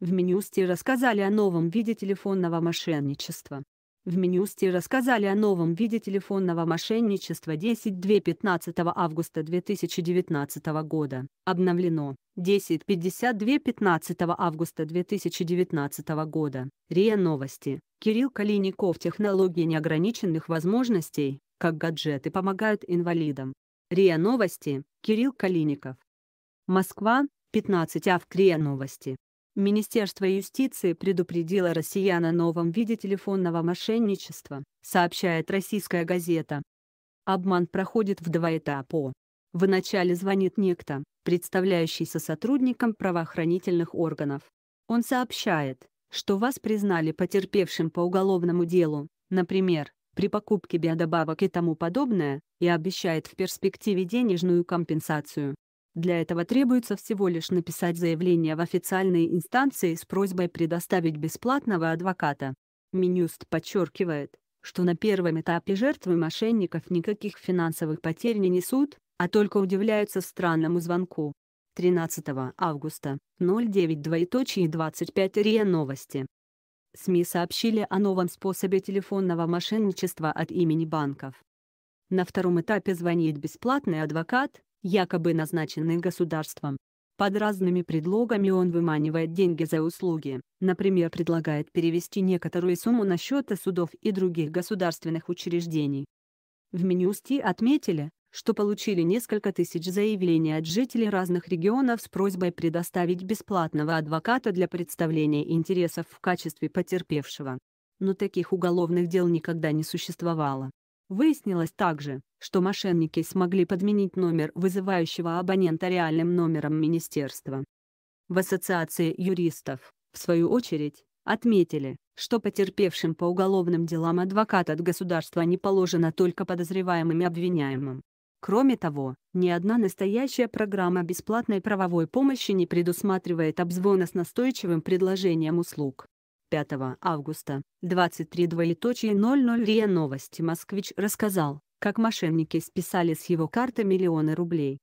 В Минюсте рассказали о новом виде телефонного мошенничества. В Минюсте рассказали о новом виде телефонного мошенничества 10 2 15 августа 2019 года. Обновлено. 10 52 15 августа 2019 года. РИА Новости. Кирилл Калиников «Технологии неограниченных возможностей. Как гаджеты помогают инвалидам». РИА Новости. Кирилл Калиников. Москва. 15 авт РИА Новости. Министерство юстиции предупредило россиян о новом виде телефонного мошенничества, сообщает российская газета. Обман проходит в два этапа. Вначале звонит некто, представляющийся сотрудником правоохранительных органов. Он сообщает, что вас признали потерпевшим по уголовному делу, например, при покупке биодобавок и тому подобное, и обещает в перспективе денежную компенсацию. Для этого требуется всего лишь написать заявление в официальные инстанции с просьбой предоставить бесплатного адвоката. Минюст подчеркивает, что на первом этапе жертвы мошенников никаких финансовых потерь не несут, а только удивляются странному звонку. 13 августа, 09.25 РИА Новости. СМИ сообщили о новом способе телефонного мошенничества от имени банков. На втором этапе звонит бесплатный адвокат, якобы назначенный государством. Под разными предлогами он выманивает деньги за услуги, например предлагает перевести некоторую сумму на счеты судов и других государственных учреждений. В Минюсти отметили, что получили несколько тысяч заявлений от жителей разных регионов с просьбой предоставить бесплатного адвоката для представления интересов в качестве потерпевшего. Но таких уголовных дел никогда не существовало. Выяснилось также, что мошенники смогли подменить номер вызывающего абонента реальным номером министерства. В Ассоциации юристов, в свою очередь, отметили, что потерпевшим по уголовным делам адвокат от государства не положено только подозреваемым и обвиняемым. Кроме того, ни одна настоящая программа бесплатной правовой помощи не предусматривает обзвона с настойчивым предложением услуг. 5 августа, 23 РИА Новости «Москвич» рассказал, как мошенники списали с его карты миллионы рублей.